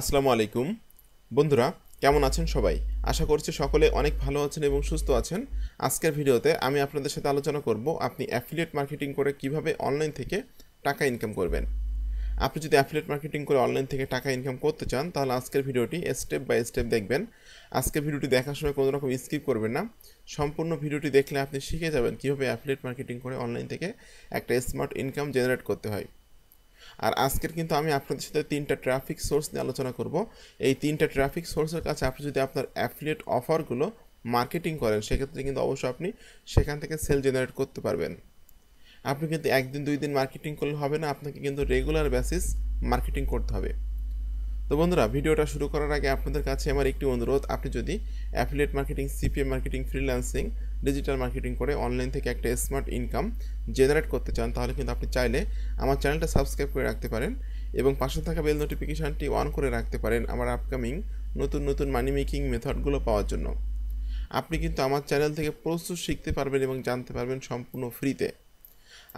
আসসালামু আলাইকুম বন্ধুরা কেমন আছেন সবাই আশা করছি সকলে অনেক ভালো আছেন এবং সুস্থ আছেন আজকের ভিডিওতে আমি আপনাদের সাথে আলোচনা করব আপনি অ্যাফিলিয়েট মার্কেটিং করে কিভাবে অনলাইন থেকে টাকা ইনকাম করবেন আপনি যদি অ্যাফিলিয়েট মার্কেটিং করে অনলাইন থেকে টাকা ইনকাম করতে চান তাহলে আজকের ভিডিওটি স্টেপ বাই স্টেপ দেখবেন আজকের ভিডিওটি দেখার সময় কোনো রকম স্কিপ করবেন না সম্পূর্ণ ভিডিওটি দেখলে আপনি শিখে যাবেন কীভাবে অ্যাফিলিয়েট মার্কেটিং করে অনলাইন থেকে একটা স্মার্ট ইনকাম জেনারেট করতে হয় আর আজকের কিন্তু আমি আপনাদের সাথে তিনটা ট্রাফিক সোর্স নিয়ে আলোচনা করব এই তিনটা ট্রাফিক সোর্সের কাছে আপনি যদি আপনার অ্যাফিলিয়েট অফারগুলো মার্কেটিং করেন সেক্ষেত্রে কিন্তু অবশ্যই আপনি সেখান থেকে সেল জেনারেট করতে পারবেন আপনি কিন্তু একদিন দুই দিন মার্কেটিং করলে হবে না আপনাকে কিন্তু রেগুলার বেসিস মার্কেটিং করতে হবে তো বন্ধুরা ভিডিওটা শুরু করার আগে আপনাদের কাছে আমার একটি অনুরোধ আপনি যদি affiliate marketing CPM marketing freelancing digital marketing করে অনলাইন থেকে একটা স্মার্ট ইনকাম জেনারেট করতে চান তাহলে কিন্তু আপনি চাইলে আমার চ্যানেলটা সাবস্ক্রাইব করে রাখতে পারেন এবং পাশে থাকা বেল নোটিফিকেশানটি অন করে রাখতে পারেন আমার আপকামিং নতুন নতুন মানি মেকিং মেথডগুলো পাওয়ার জন্য আপনি কিন্তু আমার চ্যানেল থেকে প্রচুর শিখতে পারবেন এবং জানতে পারবেন সম্পূর্ণ ফ্রিতে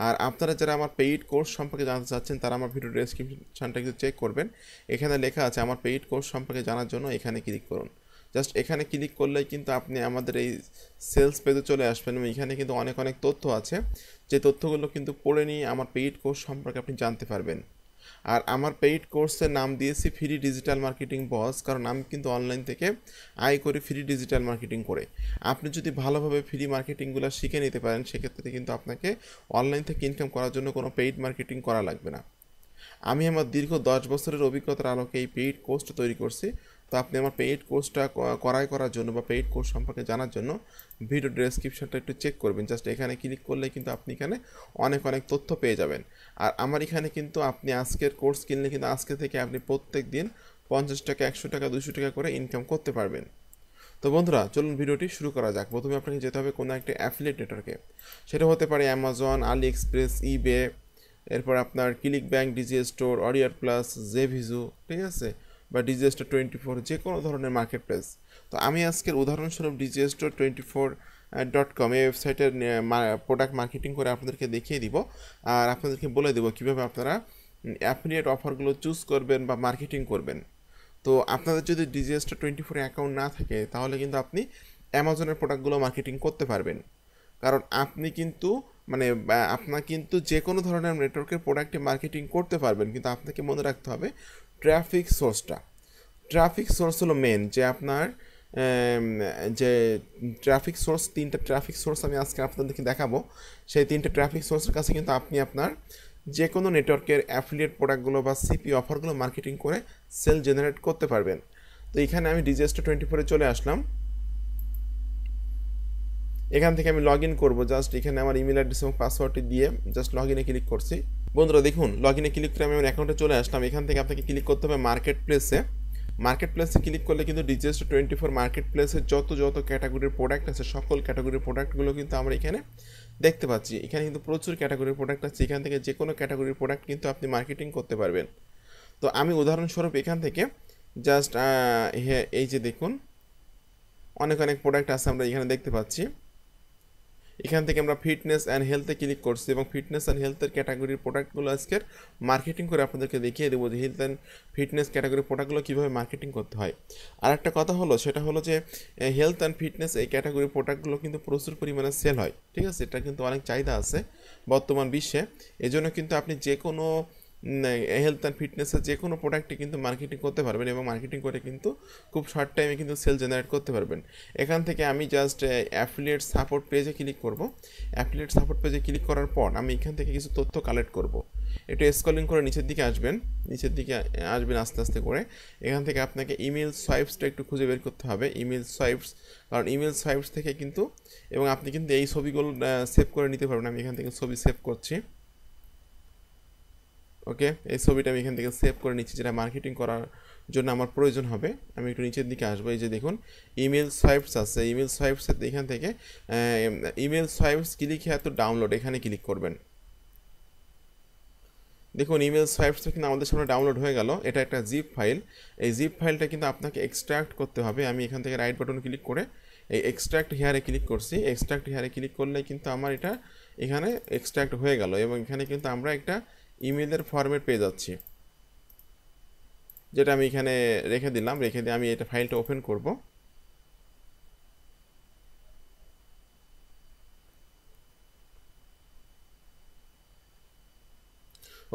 আর আপনারা যারা আমার পেইড কোর্স সম্পর্কে জানতে চাচ্ছেন তারা আমার ভিডিও ডেসক্রিপশনটা কিন্তু চেক করবেন এখানে লেখা আছে আমার পেইড কোর্স সম্পর্কে জানার জন্য এখানে ক্লিক করুন জাস্ট এখানে ক্লিক করলে কিন্তু আপনি আমাদের এই সেলস পেজে চলে আসবেন এবং এখানে কিন্তু অনেক অনেক তথ্য আছে যে তথ্যগুলো কিন্তু পড়ে নিয়ে আমার পেইড কোর্স সম্পর্কে আপনি জানতে পারবেন আর আমার পেইড কোর্সের নাম দিয়েছি ফ্রি ডিজিটাল মার্কেটিং বস কারণ আমি কিন্তু অনলাইন থেকে আয় করি ফ্রি ডিজিটাল মার্কেটিং করে আপনি যদি ভালোভাবে ফ্রি মার্কেটিংগুলো শিখে নিতে পারেন সেক্ষেত্রে কিন্তু আপনাকে অনলাইন থেকে ইনকাম করার জন্য কোনো পেইড মার্কেটিং করা লাগবে না আমি আমার দীর্ঘ দশ বছরের অভিজ্ঞতার আলোকে এই পেইড কোর্সটা তৈরি করছি তো আপনি আমার পেইড কোর্সটা করাই করার জন্য বা পেইড কোর্স সম্পর্কে জানার জন্য ভিডিও ডেসক্রিপশনটা একটু চেক করবেন জাস্ট এখানে ক্লিক করলে কিন্তু আপনি এখানে অনেক অনেক তথ্য পেয়ে যাবেন আর আমার এখানে কিন্তু আপনি আজকের কোর্স কিনলে কিন্তু আজকে থেকে আপনি প্রত্যেক দিন পঞ্চাশ টাকা একশো টাকা দুশো টাকা করে ইনকাম করতে পারবেন তো বন্ধুরা চলুন ভিডিওটি শুরু করা যাক প্রথমে আপনাকে যেতে হবে কোনো একটা অ্যাফিলেট নেটওয়ার্কে সেটা হতে পারে অ্যামাজন আলি এক্সপ্রেস ইবে এরপর আপনার ক্লিক ব্যাঙ্ক ডিজি স্টোর অরিয়ার প্লাস জেভিজু ঠিক আছে বা ডিজিএস্টার টোয়েন্টি ফোর যে কোনো ধরনের মার্কেট প্লেস তো আমি আজকের উদাহরণস্বরূপ Digistore twenty four dot com এই ওয়েবসাইটের প্রোডাক্ট মার্কেটিং করে আপনাদেরকে দেখিয়ে দিব আর আপনাদেরকে বলে দেবো কীভাবে আপনারা অ্যাফিলিয়েট অফারগুলো চুজ করবেন বা মার্কেটিং করবেন তো আপনাদের যদি ডিজিএসটা টোয়েন্টি ফোর অ্যাকাউন্ট না থাকে তাহলে কিন্তু আপনি অ্যামাজনের প্রোডাক্টগুলো মার্কেটিং করতে পারবেন কারণ আপনি কিন্তু মানে আপনার কিন্তু যে কোনো ধরনের নেটওয়ার্কের প্রোডাক্টে মার্কেটিং করতে পারবেন কিন্তু আপনাকে মনে রাখতে হবে ট্রাফিক সোর্সটা ট্রাফিক সোর্স হলো মেন যে আপনার যে ট্রাফিক সোর্স তিনটা ট্রাফিক সোর্স আমি আজকে আপনাদেরকে দেখাবো সেই তিনটা ট্রাফিক সোর্সের কাছে কিন্তু আপনি আপনার যে কোনো নেটওয়ার্কের অ্যাফিলিয়েট প্রোডাক্টগুলো বা সিপি অফারগুলো মার্কেটিং করে সেল জেনারেট করতে পারবেন তো এখানে আমি ডিজিএসটা টোয়েন্টি ফোরে চলে আসলাম এখান থেকে আমি লগ ইন করবো জাস্ট এখানে আমার ইমেল অ্যাড্রেস এবং পাসওয়ার্ডটি দিয়ে জাস্ট লগ ইনে ক্লিক করছি বন্ধুরা দেখুন লগ ইনে ক্লিক করে আমি আমার অ্যাকাউন্টে চলে আসলাম এখান থেকে আপনাকে ক্লিক করতে হবে মার্কেট প্লেসে মার্কেট প্লেসে ক্লিক করলে কিন্তু ডিজিএস টোয়েন্টি ফোর মার্কেট প্লেসের যত যত ক্যাটাগরির প্রোডাক্ট আছে সকল ক্যাটাগরির প্রোডাক্টগুলো কিন্তু আমরা এখানে দেখতে পাচ্ছি এখানে কিন্তু প্রচুর ক্যাটাগরির প্রোডাক্ট আছে এখান থেকে যে কোনো ক্যাটাগরির প্রোডাক্ট কিন্তু আপনি মার্কেটিং করতে পারবেন তো আমি উদাহরণস্বরূপ এখান থেকে জাস্ট এই যে দেখুন অনেক অনেক প্রোডাক্ট আছে আমরা এখানে দেখতে পাচ্ছি এখান থেকে আমরা ফিটনেস অ্যান্ড হেলথে ক্লিক করছি এবং ফিটনেস অ্যান্ড হেলথের ক্যাটাগরির প্রোডাক্টগুলো আজকের মার্কেটিং করে আপনাদেরকে দেখিয়ে দেবো যে হেলথ অ্যান্ড ফিটনেস ক্যাটাগরির প্রোডাক্টগুলো কীভাবে মার্কেটিং করতে হয় আর একটা কথা হলো সেটা হলো যে হেলথ অ্যান্ড ফিটনেস এই ক্যাটাগরির প্রোডাক্টগুলো কিন্তু প্রচুর পরিমাণে সেল হয় ঠিক আছে এটা কিন্তু অনেক চাহিদা আছে বর্তমান বিশ্বে এজন্য কিন্তু আপনি যে কোনো হেলথ অ্যান্ড ফিটনেসের যে কোনো প্রোডাক্টে কিন্তু মার্কেটিং করতে পারবেন এবং মার্কেটিং করে কিন্তু খুব শর্ট টাইমে কিন্তু সেল জেনারেট করতে পারবেন এখান থেকে আমি জাস্ট অ্যাফিলিয়েট সাপোর্ট পেজে ক্লিক করব অ্যাফিলিয়েট সাপোর্ট পেজে ক্লিক করার পর আমি এখান থেকে কিছু তথ্য কালেক্ট করব একটু স্কলিং করে নিচের দিকে আসবেন নিচের দিকে আসবেন আস্তে আস্তে করে এখান থেকে আপনাকে ইমেল সোয়াইপসটা একটু খুঁজে বের করতে হবে ইমেল সোয়াইপস কারণ ইমেল সোয়াইপস থেকে কিন্তু এবং আপনি কিন্তু এই ছবিগুলো সেভ করে নিতে পারবেন আমি এখান থেকে ছবি সেভ করছি ওকে এই ছবিটা আমি এখান থেকে সেভ করে নিচ্ছি যেটা মার্কেটিং করার জন্য আমার প্রয়োজন হবে আমি একটু নিচের দিকে আসবো এই যে দেখুন ইমেল সোয়াইপস আছে ইমেল সোয়াইপস এখান থেকে ইমেল সোয়াইপস ক্লিক হেয়ার তো ডাউনলোড এখানে ক্লিক করবেন দেখুন ইমেল সোয়াইপসটা কিন্তু আমাদের সামনে ডাউনলোড হয়ে গেল এটা একটা জিপ ফাইল এই জিপ ফাইলটা কিন্তু আপনাকে এক্সট্রাক্ট করতে হবে আমি এখান থেকে রাইট বাটন ক্লিক করে এই এক্সট্রাক্ট হেয়ারে ক্লিক করছি এক্সট্রাক্ট হেয়ারে ক্লিক করলে কিন্তু আমার এটা এখানে এক্সট্রাক্ট হয়ে গেল এবং এখানে কিন্তু আমরা একটা ইমেলের ফর্মেট পেয়ে যাচ্ছি যেটা আমি এখানে রেখে দিলাম রেখে দিয়ে আমি এটা ফাইলটা ওপেন করব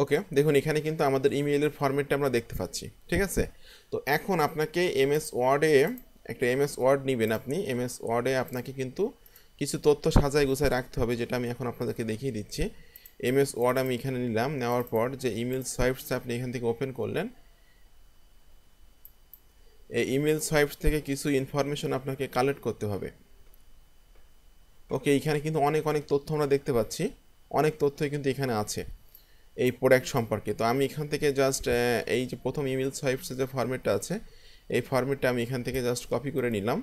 ওকে দেখুন এখানে কিন্তু আমাদের ইমেইলের ফর্মেটটা আমরা দেখতে পাচ্ছি ঠিক আছে তো এখন আপনাকে এমএস ওয়ার্ডে একটা এমএস ওয়ার্ড নেবেন আপনি এমএস ওয়ার্ডে আপনাকে কিন্তু কিছু তথ্য সাজায় গুছায় রাখতে হবে যেটা আমি এখন আপনাদেরকে দেখিয়ে দিচ্ছি এম এস ওয়ার্ড আমি এখানে নিলাম নেওয়ার পর যে ইমেল সোয়াইপস আপনি এখান থেকে ওপেন করলেন এই ইমেল সোয়াইপস থেকে কিছু ইনফরমেশন আপনাকে কালেক্ট করতে হবে ওকে এখানে কিন্তু অনেক অনেক তথ্য আমরা দেখতে পাচ্ছি অনেক তথ্যই কিন্তু এখানে আছে এই প্রোডাক্ট সম্পর্কে তো আমি এখান থেকে জাস্ট এই যে প্রথম ইমেল সোয়াইপসের যে ফর্মেটটা আছে এই ফর্মেটটা আমি এখান থেকে জাস্ট কপি করে নিলাম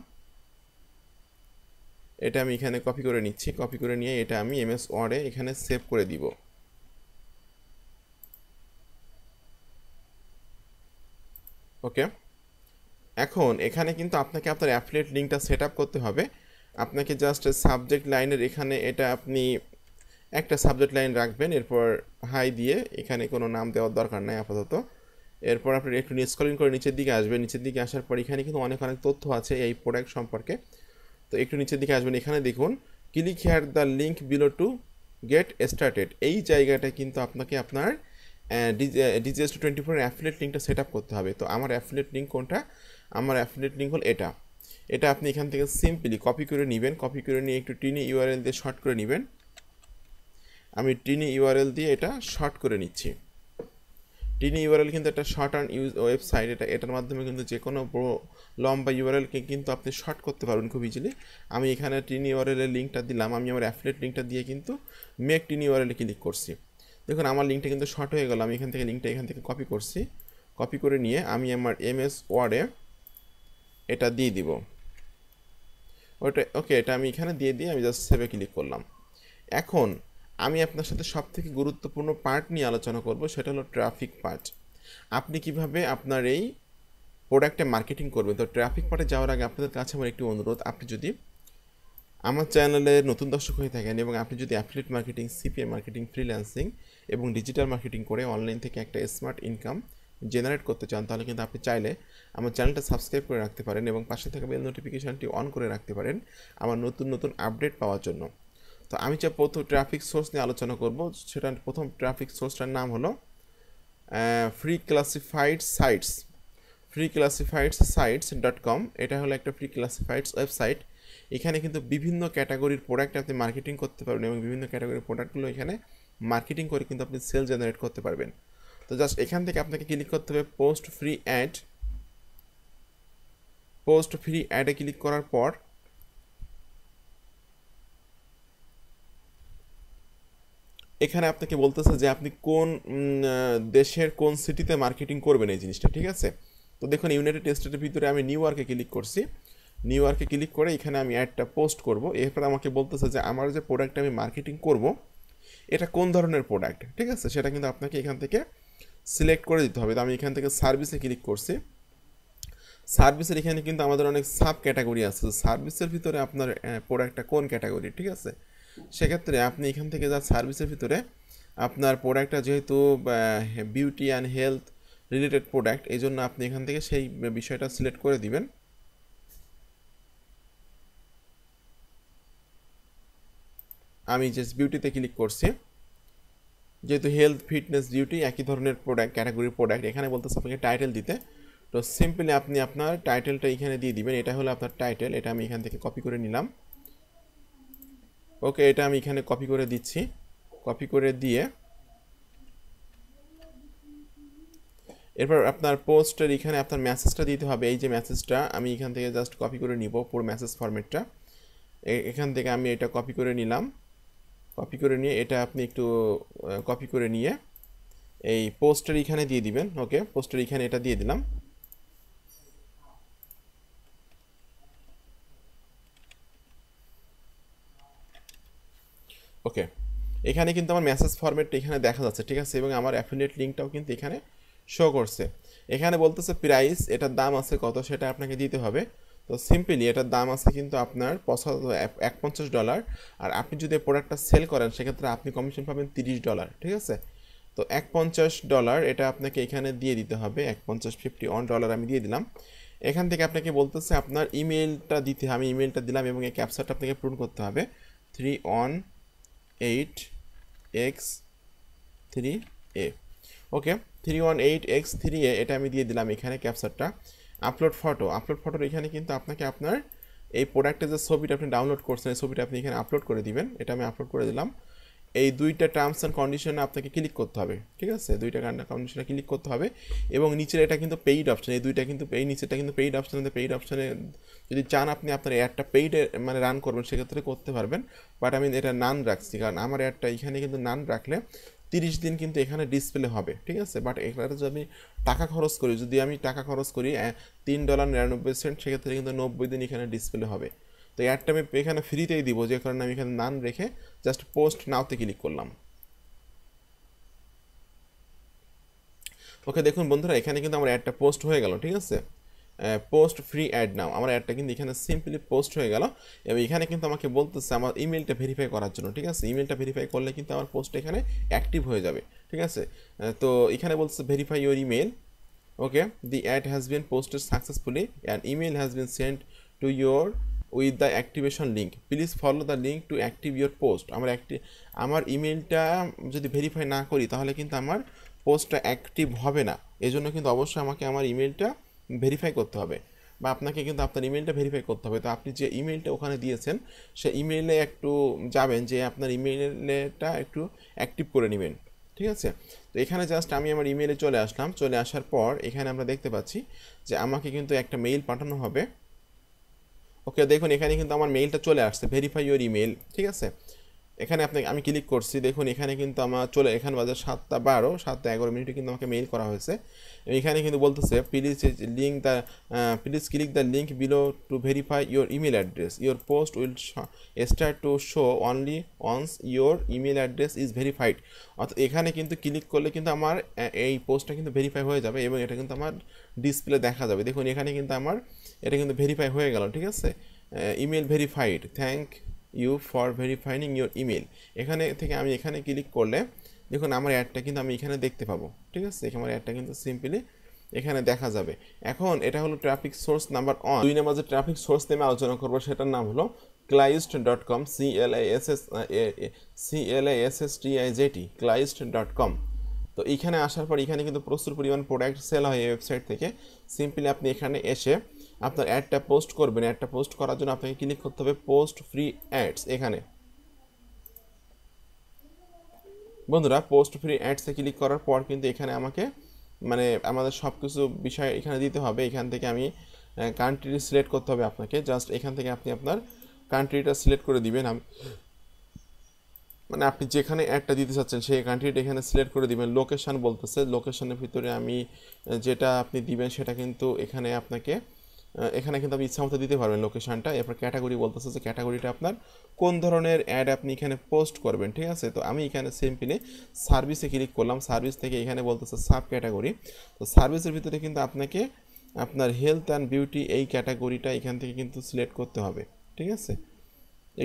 এটা আমি এখানে কপি করে নিচ্ছি কপি করে নিয়ে এটা আমি এমএস ওয়ার্ডে এখানে সেভ করে দিব ওকে এখন এখানে কিন্তু আপনাকে আপনার অ্যাফলেট লিঙ্কটা সেট করতে হবে আপনাকে জাস্ট সাবজেক্ট লাইনের এখানে এটা আপনি একটা সাবজেক্ট লাইন রাখবেন এরপর হাই দিয়ে এখানে কোনো নাম দেওয়ার দরকার নাই আপাতত এরপর আপনি একটু নিস্কলিং করে নিচের দিকে আসবেন নিচের দিকে আসার পর এখানে কিন্তু অনেক অনেক তথ্য আছে এই প্রোডাক্ট সম্পর্কে তো একটু নিচের দিকে আসবেন এখানে দেখুন click here the link below to get started এই জায়গাটা কিন্তু আপনাকে আপনার ডিজিএস টু টোয়েন্টি ফোরের অ্যাফিলেট লিঙ্কটা সেট আপ করতে হবে তো আমার অ্যাফিলেট লিঙ্ক কোনটা আমার অ্যাফিলেট লিঙ্ক হল এটা এটা আপনি এখান থেকে সিম্পলি কপি করে নেবেন কপি করে নিয়ে একটু টিনি ইউআরএল দিয়ে শর্ট করে নেবেন আমি টিনি ইউআরএল দিয়ে এটা শর্ট করে নিচ্ছি টিনি ইউআরএল কিন্তু একটা শর্ট আর্ন ইউজ ওয়েবসাইট এটা এটার মাধ্যমে কিন্তু যে কোনো লম্বা ইউআরএলকে কিন্তু আপনি শর্ট করতে পারবেন খুব ইজিলি আমি এখানে টিনি ইউআরএলের লিঙ্কটা দিলাম আমি আমার অ্যাফলেট লিঙ্কটা দিয়ে কিন্তু মেক টিনি ইউআরএলে ক্লিক করছি দেখুন আমার লিঙ্কটা কিন্তু শর্ট হয়ে গেল আমি এখান থেকে লিঙ্কটা এখান থেকে কপি করছি কপি করে নিয়ে আমি আমার এমএস ওয়ার্ডে এটা দিয়ে দিব ওটা ওকে এটা আমি এখানে দিয়ে দিয়ে আমি জাস্ট সেভে ক্লিক করলাম এখন আমি আপনার সাথে সবথেকে গুরুত্বপূর্ণ পার্ট নিয়ে আলোচনা করব সেটা হলো ট্রাফিক পার্ট আপনি কিভাবে আপনার এই প্রোডাক্টে মার্কেটিং করবেন তো ট্রাফিক পার্টে যাওয়ার আগে আপনাদের কাছে আমার একটি অনুরোধ আপনি যদি আমার চ্যানেলে নতুন দর্শক হয়ে থাকেন এবং আপনি যদি affiliate marketing CPA marketing freelancing এবং ডিজিটাল মার্কেটিং করে অনলাইন থেকে একটা স্মার্ট ইনকাম জেনারেট করতে চান তাহলে কিন্তু আপনি চাইলে আমার চ্যানেলটা সাবস্ক্রাইব করে রাখতে পারেন এবং পাশে থাকা বেল নোটিফিকেশানটি অন করে রাখতে পারেন আমার নতুন নতুন আপডেট পাওয়ার জন্য তো আমি যে প্রথম ট্রাফিক সোর্স নিয়ে আলোচনা করব সেটা প্রথম ট্রাফিক সোর্সটার নাম হলো free classified sites free classified sites dot com এটা হলো একটা ফ্রি ক্লাসিফাইডস ওয়েবসাইট এখানে কিন্তু বিভিন্ন ক্যাটাগরির প্রোডাক্ট আপনি মার্কেটিং করতে পারবেন এবং বিভিন্ন ক্যাটাগরির প্রোডাক্টগুলো এখানে মার্কেটিং করে কিন্তু আপনি সেল জেনারেট করতে পারবেন তো জাস্ট এখান থেকে আপনাকে ক্লিক করতে হবে post free ad post free অ্যাডে ক্লিক করার পর এখানে আপনাকে বলতেছে যে আপনি কোন দেশের কোন সিটিতে মার্কেটিং করবেন এই জিনিসটা ঠিক আছে তো দেখুন ইউনাইটেড স্টেটের ভিতরে আমি নিউ ইয়র্কে ক্লিক করছি নিউ ইয়র্কে ক্লিক করে এখানে আমি অ্যাডটা পোস্ট করব এরপর আমাকে বলতেছে যে আমার যে প্রোডাক্ট আমি মার্কেটিং করব এটা কোন ধরনের প্রোডাক্ট ঠিক আছে সেটা কিন্তু আপনাকে এখান থেকে সিলেক্ট করে দিতে হবে তো আমি এখান থেকে সার্ভিসে ক্লিক করছি সার্ভিসের এখানে কিন্তু আমাদের অনেক সাব ক্যাটাগরি আছে সার্ভিসের ভিতরে আপনার প্রোডাক্টটা কোন ক্যাটাগরি ঠিক আছে সেক্ষেত্রে আপনি এখান থেকে যা সার্ভিসের ভিতরে আপনার প্রোডাক্টটা যেহেতু beauty and health related product এই জন্য আপনি এখান থেকে সেই বিষয়টা সিলেক্ট করে দিবেন আমি জাস্ট বিউটিতে ক্লিক করছি যেহেতু হেলথ ফিটনেস ডিউটি একই ধরনের প্রোডাক্ট ক্যাটাগরির প্রোডাক্ট এখানে বলতেছে আপনাকে টাইটেল দিতে তো সিম্পলি আপনি আপনার টাইটেলটা এখানে দিয়ে দিবেন এটা হলো আপনার টাইটেল এটা আমি এখান থেকে কপি করে নিলাম ওকে এটা আমি এখানে কপি করে দিচ্ছি কপি করে দিয়ে এরপর আপনার পোস্টের এখানে আপনার মেসেজটা দিতে হবে এই যে মেসেজটা আমি এখান থেকে জাস্ট কপি করে নিব পুরো মেসেজ ফরম্যাটটা এখান থেকে আমি এটা কপি করে নিলাম কপি করে নিয়ে এটা আপনি একটু কপি করে নিয়ে এই পোস্টের এখানে দিয়ে দিবেন ওকে পোস্টের এখানে এটা দিয়ে দিলাম ওকে এখানে কিন্তু আমার মেসেজ ফর্মেট এখানে দেখা যাচ্ছে ঠিক আছে এবং আমার অ্যাফিলিয়েট লিঙ্কটাও কিন্তু এখানে শো করছে এখানে বলতেছে প্রাইস এটার দাম আছে কত সেটা আপনাকে দিতে হবে তো সিম্পলি এটার দাম আছে কিন্তু আপনার পঁচাত্তর এক পঞ্চাশ ডলার আর আপনি যদি প্রোডাক্টটা সেল করেন সেক্ষেত্রে আপনি কমিশন পাবেন তিরিশ ডলার ঠিক আছে তো এক পঞ্চাশ ডলার এটা আপনাকে এখানে দিয়ে দিতে হবে এক পঞ্চাশ ফিফটি ওয়ান ডলার আমি দিয়ে দিলাম এখান থেকে আপনাকে বলতেছে আপনার ইমেলটা দিতে আমি ইমেলটা দিলাম এবং এই ক্যাপচারটা আপনাকে পূরণ করতে হবে three one eight X three A okay three one eight X three A এটা আমি দিয়ে দিলাম এখানে ক্যাপচারটা আপলোড ফটো আপলোড ফটোর এখানে কিন্তু আপনাকে আপনার এই প্রোডাক্টের যে ছবিটা আপনি ডাউনলোড করছেন এই ছবিটা আপনি এখানে আপলোড করে দিবেন এটা আমি আপলোড করে দিলাম এই দুইটা টার্মস অ্যান্ড কন্ডিশনে আপনাকে ক্লিক করতে হবে ঠিক আছে দুইটা কন্ডিশনে ক্লিক করতে হবে এবং নিচের এটা কিন্তু পেইড অপশান এই দুইটা কিন্তু এই নিচেরটা কিন্তু পেইড অপশানে পেইড অপশানে যদি চান আপনি আপনার অ্যাডটা পেইডে মানে রান করবেন সেক্ষেত্রে করতে পারবেন বাট আমি এটা নান রাখছি কারণ আমার অ্যাডটা এখানে কিন্তু নান রাখলে তিরিশ দিন কিন্তু এখানে ডিসপ্লে হবে ঠিক আছে বাট এখানে যদি আমি টাকা খরচ করি যদি আমি টাকা খরচ করি তিন ডলার নিরানব্বই সেন্ট সেক্ষেত্রে কিন্তু নব্বই দিন এখানে ডিসপ্লে হবে তো অ্যাডটা আমি এখানে ফ্রিতেই দিব যে কারণে আমি এখানে নান রেখে জাস্ট পোস্ট নাওতে ক্লিক করলাম ওকে দেখুন বন্ধুরা এখানে কিন্তু আমার অ্যাডটা পোস্ট হয়ে গেল ঠিক আছে পোস্ট ফ্রি অ্যাড নাও আমার অ্যাডটা কিন্তু এখানে সিম্পলি পোস্ট হয়ে গেল এবং এখানে কিন্তু আমাকে বলতেছে আমার ইমেলটা ভেরিফাই করার জন্য ঠিক আছে ইমেলটা ভেরিফাই করলে কিন্তু আমার পোস্ট এখানে অ্যাক্টিভ হয়ে যাবে ঠিক আছে তো এখানে বলছে verify your email okay the ad has been posted successfully and email has been sent to your with the activation link please follow the link to active your post আমার অ্যাক্টি আমার ইমেলটা যদি ভেরিফাই না করি তাহলে কিন্তু আমার পোস্টটা অ্যাক্টিভ হবে না এজন্য কিন্তু অবশ্যই আমাকে আমার ইমেলটা ভেরিফাই করতে হবে বা আপনাকে কিন্তু আপনার ইমেলটা ভেরিফাই করতে হবে তো আপনি যে ইমেলটা ওখানে দিয়েছেন সে ইমেলে একটু যাবেন যে আপনার ইমেলটা একটু অ্যাক্টিভ করে নেবেন ঠিক আছে তো এখানে জাস্ট আমি আমার ইমেলে চলে আসলাম চলে আসার পর এখানে আমরা দেখতে পাচ্ছি যে আমাকে কিন্তু একটা মেইল পাঠানো হবে ওকে দেখুন এখানে কিন্তু আমার মেইলটা চলে আসছে ভেরিফাই ইউর ইমেল ঠিক আছে এখানে আপনি আমি ক্লিক করছি দেখুন এখানে কিন্তু আমার চলে এখানে বাজে সাতটা বারো সাতটা এগারো মিনিটে কিন্তু আমাকে মেইল করা হয়েছে এখানে কিন্তু বলতেছে please link the please click the link below to verify your email address your post will start to show only once your email address is verified অর্থাৎ এখানে কিন্তু ক্লিক করলে কিন্তু আমার এই পোস্টটা কিন্তু ভেরিফাই হয়ে যাবে এবং এটা কিন্তু আমার ডিসপ্লে দেখা যাবে দেখুন এখানে কিন্তু আমার এটা কিন্তু ভেরিফাই হয়ে গেল ঠিক আছে email verified thank you for verifying your email এখানে থেকে আমি এখানে ক্লিক করলে দেখুন আমার অ্যাডটা কিন্তু আমি এখানে দেখতে পাবো ঠিক আছে আমার অ্যাডটা কিন্তু সিম্পলি এখানে দেখা যাবে এখন এটা হলো ট্রাফিক সোর্স নাম্বার ওয়ান দুই নাম্বার যে ট্রাফিক সোর্স নিয়ে আলোচনা করবো সেটার নাম হলো ক্লাইস্ট ডট কম আই জেটি ক্লাইস্ট ডট কম তো এখানে আসার পর এখানে কিন্তু প্রচুর পরিমাণ প্রোডাক্ট সেল হয় এই ওয়েবসাইট থেকে সিম্পলি আপনি এখানে এসে আপনার অ্যাডটা পোস্ট করবেন অ্যাডটা পোস্ট করার জন্য আপনাকে ক্লিক করতে হবে পোস্ট ফ্রি অ্যাডস এখানে বন্ধুরা পোস্ট ফ্রি অ্যাডসে ক্লিক করার পর কিন্তু এখানে আমাকে মানে আমাদের সব কিছু বিষয় এখানে দিতে হবে এখান থেকে আমি কান্ট্রি সিলেক্ট করতে হবে আপনাকে জাস্ট এখান থেকে আপনি আপনার কান্ট্রিটা সিলেক্ট করে দিবেন মানে আপনি যেখানে অ্যাডটা দিতে চাচ্ছেন সেই কান্ট্রিটা এখানে সিলেক্ট করে দিবেন লোকেশান বলতেছে লোকেশানের ভিতরে আমি যেটা আপনি দিবেন সেটা কিন্তু এখানে আপনাকে এখানে কিন্তু আপনি ইচ্ছা মতো দিতে পারবেন লোকেশানটা এরপর ক্যাটাগরি বলতেছে যে ক্যাটাগরিটা আপনার কোন ধরনের অ্যাড আপনি এখানে পোস্ট করবেন ঠিক আছে তো আমি এখানে সিম্পলি সার্ভিসে ক্লিক করলাম সার্ভিস থেকে এখানে বলতেছে সাব ক্যাটাগরি তো সার্ভিসের ভিতরে কিন্তু আপনাকে আপনার হেলথ অ্যান্ড বিউটি এই ক্যাটাগরিটা এখান থেকে কিন্তু সিলেক্ট করতে হবে ঠিক আছে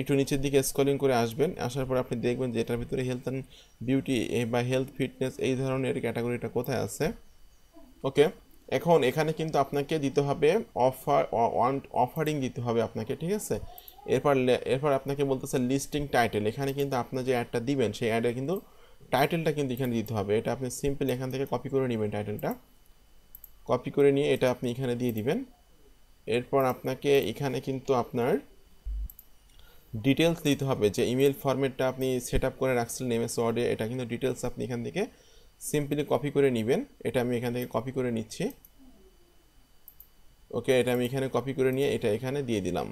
একটু নিচের দিকে স্কলিং করে আসবেন আসার পর আপনি দেখবেন যে এটার ভিতরে হেলথ অ্যান্ড বিউটি বা হেলথ ফিটনেস এই ধরনের ক্যাটাগরিটা কোথায় আছে ওকে এখন এখানে কিন্তু আপনাকে দিতে হবে অফার অফারিং দিতে হবে আপনাকে ঠিক আছে এরপর এরপর আপনাকে বলতেছে লিস্টিং টাইটেল এখানে কিন্তু আপনার যে অ্যাডটা দিবেন সেই অ্যাডের কিন্তু টাইটেলটা কিন্তু এখানে দিতে হবে এটা আপনি সিম্পল এখান থেকে কপি করে নেবেন টাইটেলটা কপি করে নিয়ে এটা আপনি এখানে দিয়ে দিবেন এরপর আপনাকে এখানে কিন্তু আপনার ডিটেলস দিতে হবে যে ইমেল ফরম্যাটটা আপনি সেট আপ করে রাখছিলেন এমএস ওয়ার্ডে এটা কিন্তু ডিটেলস আপনি এখান থেকে সিম্পলি কপি করে নেবেন এটা আমি এখান থেকে কপি করে নিচ্ছি ওকে এটা আমি এখানে কপি করে নিয়ে এটা এখানে দিয়ে দিলাম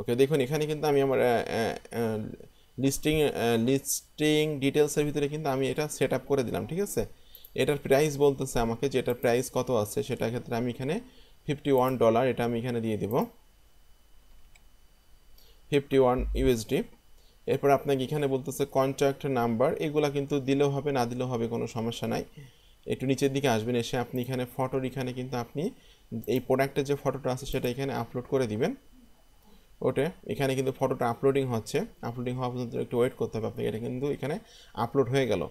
ওকে দেখুন এখানে কিন্তু আমি আমার লিস্টিং লিস্টিং ডিটেলসের ভিতরে কিন্তু আমি এটা সেট আপ করে দিলাম ঠিক আছে এটার প্রাইস বলতেছে আমাকে যে এটার প্রাইস কত আছে সেটা ক্ষেত্রে আমি এখানে ফিফটি ওয়ান ডলার এটা আমি এখানে দিয়ে দেব ফিফটি ওয়ান ইউএসডি এরপর আপনাকে এখানে বলতেছে কন্ট্যাক্ট নাম্বার এগুলো কিন্তু দিলেও হবে না দিলেও হবে কোনো সমস্যা নাই একটু নিচের দিকে আসবেন এসে আপনি এখানে ফটোর এখানে কিন্তু আপনি এই প্রোডাক্টের যে ফটোটা আছে সেটা এখানে আপলোড করে দিবেন ওটে এখানে কিন্তু ফটোটা আপলোডিং হচ্ছে আপলোডিং হওয়া পর্যন্ত একটু ওয়েট করতে হবে আপনাকে এটা কিন্তু এখানে আপলোড হয়ে গেল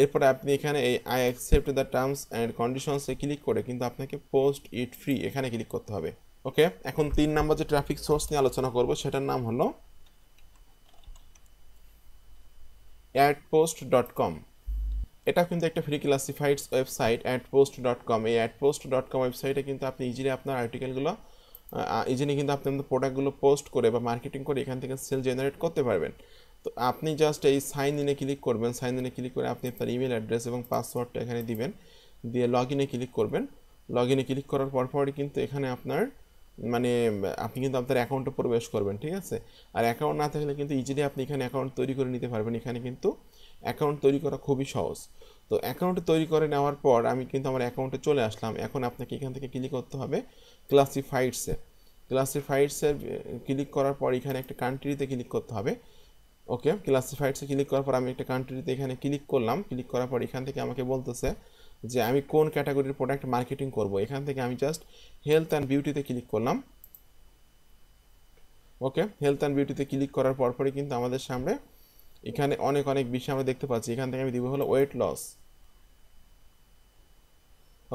এরপরে আপনি এখানে এই I accept the terms and কন্ডিশনসে ক্লিক করে কিন্তু আপনাকে পোস্ট ইট ফ্রি এখানে ক্লিক করতে হবে ওকে এখন তিন নম্বর যে ট্রাফিক সোর্স নিয়ে আলোচনা করব সেটার নাম হলো অ্যাডপোস্ট ডট কম এটা কিন্তু একটা free classifieds website Adpost dot com এই অ্যাডপোস্ট ডট কম ওয়েবসাইটে কিন্তু আপনি ইজিলি আপনার আর্টিকেলগুলো ইজিলি কিন্তু আপনি আপনার প্রোডাক্টগুলো পোস্ট করে বা মার্কেটিং করে এখান থেকে সেল জেনারেট করতে পারবেন তো আপনি জাস্ট এই সাইন ইনে ক্লিক করবেন সাইন ইনে ক্লিক করে আপনি আপনার ইমেল অ্যাড্রেস এবং পাসওয়ার্ডটা এখানে দিবেন দিয়ে লগ ইনে ক্লিক করবেন লগ ইনে ক্লিক করার পর পরই কিন্তু এখানে আপনার মানে আপনি কিন্তু আপনার অ্যাকাউন্টে প্রবেশ করবেন ঠিক আছে আর অ্যাকাউন্ট না থাকলে কিন্তু ইজিলি আপনি এখানে অ্যাকাউন্ট তৈরি করে নিতে পারবেন এখানে কিন্তু অ্যাকাউন্ট তৈরি করা খুবই সহজ তো অ্যাকাউন্ট তৈরি করে নেওয়ার পর আমি কিন্তু আমার অ্যাকাউন্টে চলে আসলাম এখন আপনাকে এখান থেকে ক্লিক করতে হবে ক্লাসিফাইডসে ক্লাসিফাইডসে ক্লিক করার পর এখানে একটা কান্ট্রিতে ক্লিক করতে হবে ওকে ক্লাসিফাইডসে ক্লিক করার পর আমি একটা কান্ট্রিতে এখানে ক্লিক করলাম ক্লিক করার পর এখান থেকে আমাকে বলতেছে যে আমি কোন ক্যাটাগরির প্রোডাক্ট মার্কেটিং করব এখান থেকে আমি জাস্ট হেলথ অ্যান্ড বিউটিতে ক্লিক করলাম ওকে হেলথ অ্যান্ড বিউটিতে ক্লিক করার পরপরই কিন্তু আমাদের সামনে এখানে অনেক অনেক বিষয় আমরা দেখতে পাচ্ছি এখান থেকে আমি দিব হলো ওয়েট লস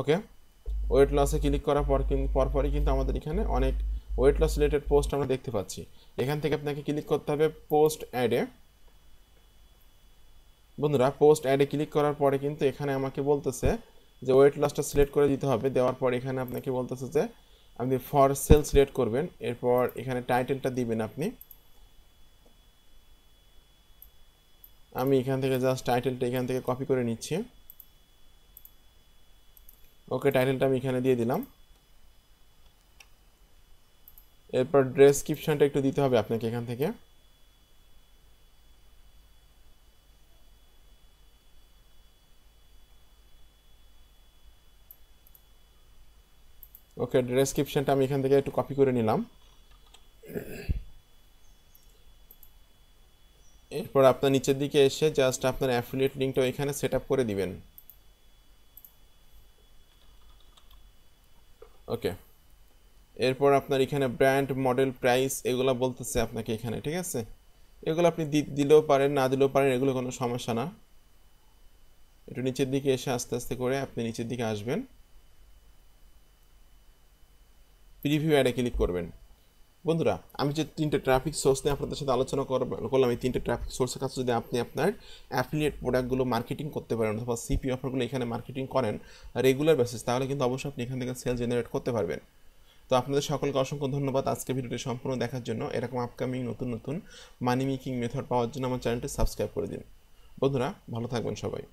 ওকে ওয়েট লসে ক্লিক করার পর পরপরই কিন্তু আমাদের এখানে অনেক ওয়েট লস রিলেটেড পোস্ট আমরা দেখতে পাচ্ছি এখান থেকে আপনাকে ক্লিক করতে হবে পোস্ট অ্যাডে বন্ধুরা পোস্ট অ্যাডে ক্লিক করার পরে কিন্তু এখানে আমাকে বলতেছে যে ওয়েট লসটা সিলেক্ট করে দিতে হবে দেওয়ার পর এখানে আপনাকে বলতেছে যে আপনি ফর সেল সিলেক্ট করবেন এরপর এখানে টাইটেলটা দিবেন আপনি আমি এখান থেকে জাস্ট টাইটেলটা এখান থেকে কপি করে নিচ্ছি ওকে টাইটেলটা আমি এখানে দিয়ে দিলাম এরপর ড্রেসক্রিপশনটা একটু দিতে হবে আপনাকে এখান থেকে ওকে ডেসক্রিপশানটা আমি এখান থেকে একটু কপি করে নিলাম এরপর আপনার নিচের দিকে এসে জাস্ট আপনার অ্যাফিলিয়েট লিঙ্কটা এখানে সেট করে দিবেন ওকে এরপর আপনার এখানে ব্র্যান্ড মডেল প্রাইস এগুলো বলতেছে আপনাকে এখানে ঠিক আছে এগুলো আপনি দিলেও পারেন না দিলেও পারেন এগুলো কোনো সমস্যা না একটু নিচের দিকে এসে আস্তে আস্তে করে আপনি নিচের দিকে আসবেন প্রিভিউ অ্যাডে ক্লিক করবেন বন্ধুরা আমি যে তিনটে ট্রাফিক সোর্স নিয়ে আপনাদের সাথে আলোচনা করলাম এই তিনটে ট্রাফিক সোর্সের কাছে যদি আপনি আপনার অ্যাফিলিয়েট প্রোডাক্টগুলো মার্কেটিং করতে পারেন অথবা সিপি অফারগুলো এখানে মার্কেটিং করেন রেগুলার বেসিস তাহলে কিন্তু অবশ্যই আপনি এখান থেকে সেল জেনারেট করতে পারবেন তো আপনাদের সকলকে অসংখ্য ধন্যবাদ আজকে ভিডিওটি সম্পূর্ণ দেখার জন্য এরকম আপকামিং নতুন নতুন মানি মেকিং মেথড পাওয়ার জন্য আমার চ্যানেলটি সাবস্ক্রাইব করে দিন বন্ধুরা ভালো থাকবেন সবাই